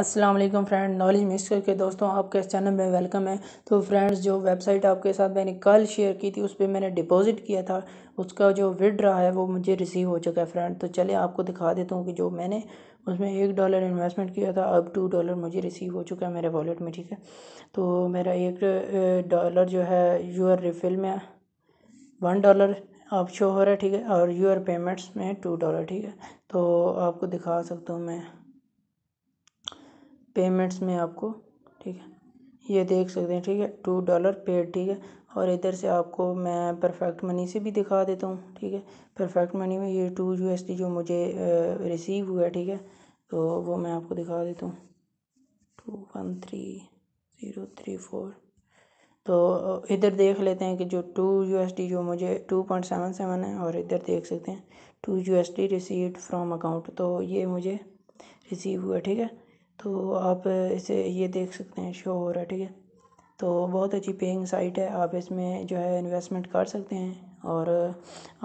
अस्सलाम वालेकुम friend knowledge mister के दोस्तों आपके इस चैनल में वेलकम है तो फ्रेंड्स जो वेबसाइट आपके साथ मैंने कल शेयर की थी उस पर मैंने डिपॉजिट किया था उसका जो विड्रा है वो मुझे रिसीव हो चुका है फ्रेंड तो चले आपको दिखा देता हूँ कि जो मैंने उसमें एक डॉलर इन्वेस्टमेंट किया था अब टू डॉलर मुझे रिसीव हो चुका है मेरे वॉलेट में ठीक है तो मेरा एक डॉलर जो है यूर रिफिल में वन डॉलर आप शो हो रहा है ठीक है और यूर पेमेंट्स में टू डॉलर ठीक है तो आपको दिखा सकता हूँ मैं पेमेंट्स में आपको ठीक है ये देख सकते हैं ठीक है टू डॉलर पेड ठीक है और इधर से आपको मैं परफेक्ट मनी से भी दिखा देता हूँ ठीक है परफेक्ट मनी में ये टू यू जो मुझे रिसीव हुआ ठीक है तो वो मैं आपको दिखा देता हूँ two one three zero three four तो इधर देख लेते हैं कि जो टू यू जो मुझे टू पॉइंट सेवन सेवन है और इधर देख सकते हैं two U S D received from account तो ये मुझे रिसीव हुआ ठीक है तो आप इसे ये देख सकते हैं शो हो रहा है ठीक है तो बहुत अच्छी पेइंग साइट है आप इसमें जो है इन्वेस्टमेंट कर सकते हैं और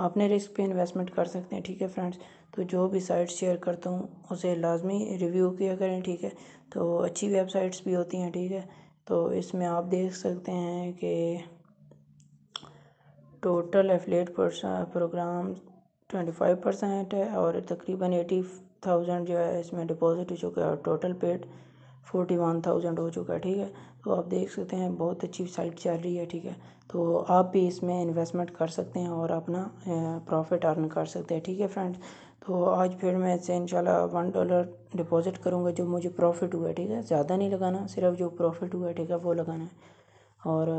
आपने रिस्क पे इन्वेस्टमेंट कर सकते हैं ठीक है फ्रेंड्स तो जो भी साइट शेयर करता हूँ उसे लाजमी रिव्यू किया करें ठीक है तो अच्छी वेबसाइट्स भी होती हैं ठीक है तो इसमें आप देख सकते हैं कि total affiliate program twenty five percent है और तकरीबन एटी थाउजेंड जो है इसमें डिपॉजिट हो चुका है और total paid forty one thousand हो चुका है ठीक है तो आप देख सकते हैं बहुत अच्छी साइट चल रही है ठीक है तो आप भी इसमें इन्वेस्टमेंट कर सकते हैं और अपना प्रॉफिट अर्न कर सकते हैं ठीक है फ्रेंड्स तो आज फिर मैं इससे इंशाल्लाह वन डॉलर डिपॉजिट करूँगा जो मुझे प्रॉफिट हुआ है ठीक है ज़्यादा नहीं लगाना सिर्फ जो प्रॉफिट हुआ है ठीक है वो लगाना है और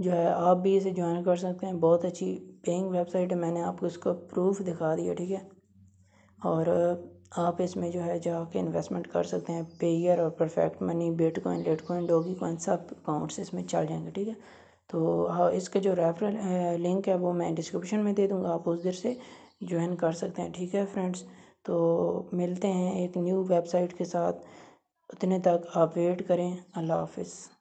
जो है आप भी इसे ज्वाइन कर सकते हैं बहुत अच्छी पेइंग वेबसाइट है मैंने आपको इसका प्रूफ दिखा दिया ठीक है और आप इसमें जो है जाके इन्वेस्टमेंट कर सकते हैं पेयर और Perfect Money bitcoin coin doge coin सब अकाउंट्स इसमें चल जाएंगे ठीक है तो हाँ इसके जो रेफरल लिंक है वो मैं डिस्क्रिप्शन में दे दूँगा आप उस देर से ज्वाइन कर सकते हैं ठीक है फ्रेंड्स तो मिलते हैं एक न्यू वेबसाइट के साथ उतने तक आप वेट करें अल्लाह हाफिज़